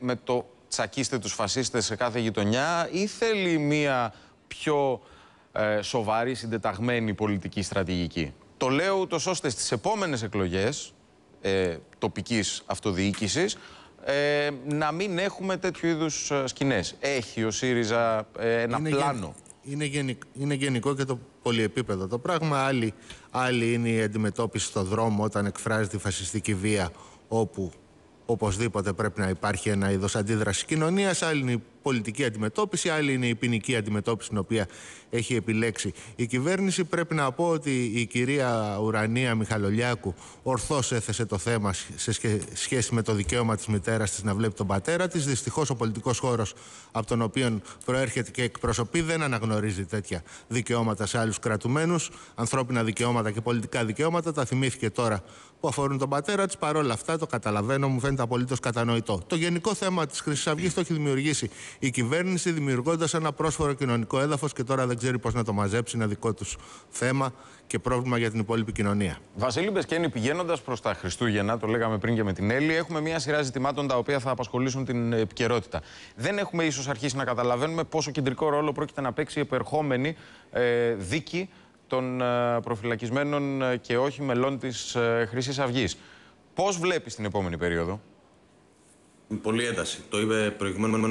με το τσακίστε τους φασίστες σε κάθε γειτονιά ή θέλει μία πιο ε, σοβαρή, συντεταγμένη πολιτική στρατηγική. Το λέω ούτως ώστε στις επόμενες εκλογές ε, τοπικής αυτοδιοίκησης ε, να μην έχουμε τέτοιου είδους ε, σκηνές. Έχει ο ΣΥΡΙΖΑ ένα πλάνο. είναι, είναι γενικό και το πολυεπίπεδο το πράγμα. Άλλη, είναι η αντιμετώπιση στο δρόμο όταν εκφράζει τη φασιστική βία όπου Οπωσδήποτε πρέπει να υπάρχει ένα είδος αντίδρασης κοινωνίας, άλλη πολιτική αντιμετώπιση, άλλη είναι η ποινική αντιμετώπιση την οποία έχει επιλέξει η κυβέρνηση. Πρέπει να πω ότι η κυρία Ουρανία Μιχαλολιάκου ορθώς έθεσε το θέμα σε σχέση με το δικαίωμα της μητέρας της να βλέπει τον πατέρα της. Δυστυχώς ο πολιτικός χώρος από τον οποίο προέρχεται και εκπροσωπεί δεν αναγνωρίζει τέτοια δικαιώματα σε άλλους κρατουμένους, Ανθρώπινα δικαιώματα και πολιτικά δικαιώματα τα θυμήθηκε τώρα που αφορούν τον πατέρα της. Παρ' όλα αυτά το καταλαβαίνω, μου φαίνεται απολύτως κατανοητό. Το γενικό θέμα της Χρυσής Αυγής το έχει δημιουργήσει η κυβέρνηση δημιουργώντας ένα πρόσφορο κοινωνικό έδαφος και τώρα δεν ξέρει πώς να το μαζέψει. Είναι δικό τους θέμα και πρόβλημα για την υπόλοιπη κοινωνία. Βασίλη Μπεσκένη, πηγαίνοντας προς τα Χριστούγεννα, το λέγαμε πριν και με την Έλλη, έχουμε μια σειρά ζητημάτων τα οποία θα απασχολήσουν την επικαιρότητα. Δεν έχουμε ίσως αρχίσει να καταλαβαίνουμε πόσο κεντρικό ρόλο πρόκειται να παίξει η επερχόμενη ε, δίκη των ε, προφυλακισμένων ε, και όχι μελών της Χρυσής Αυγής. Πώς βλέπεις την επόμενη περίοδο? Πολύ ένταση. Το είπε προηγουμένως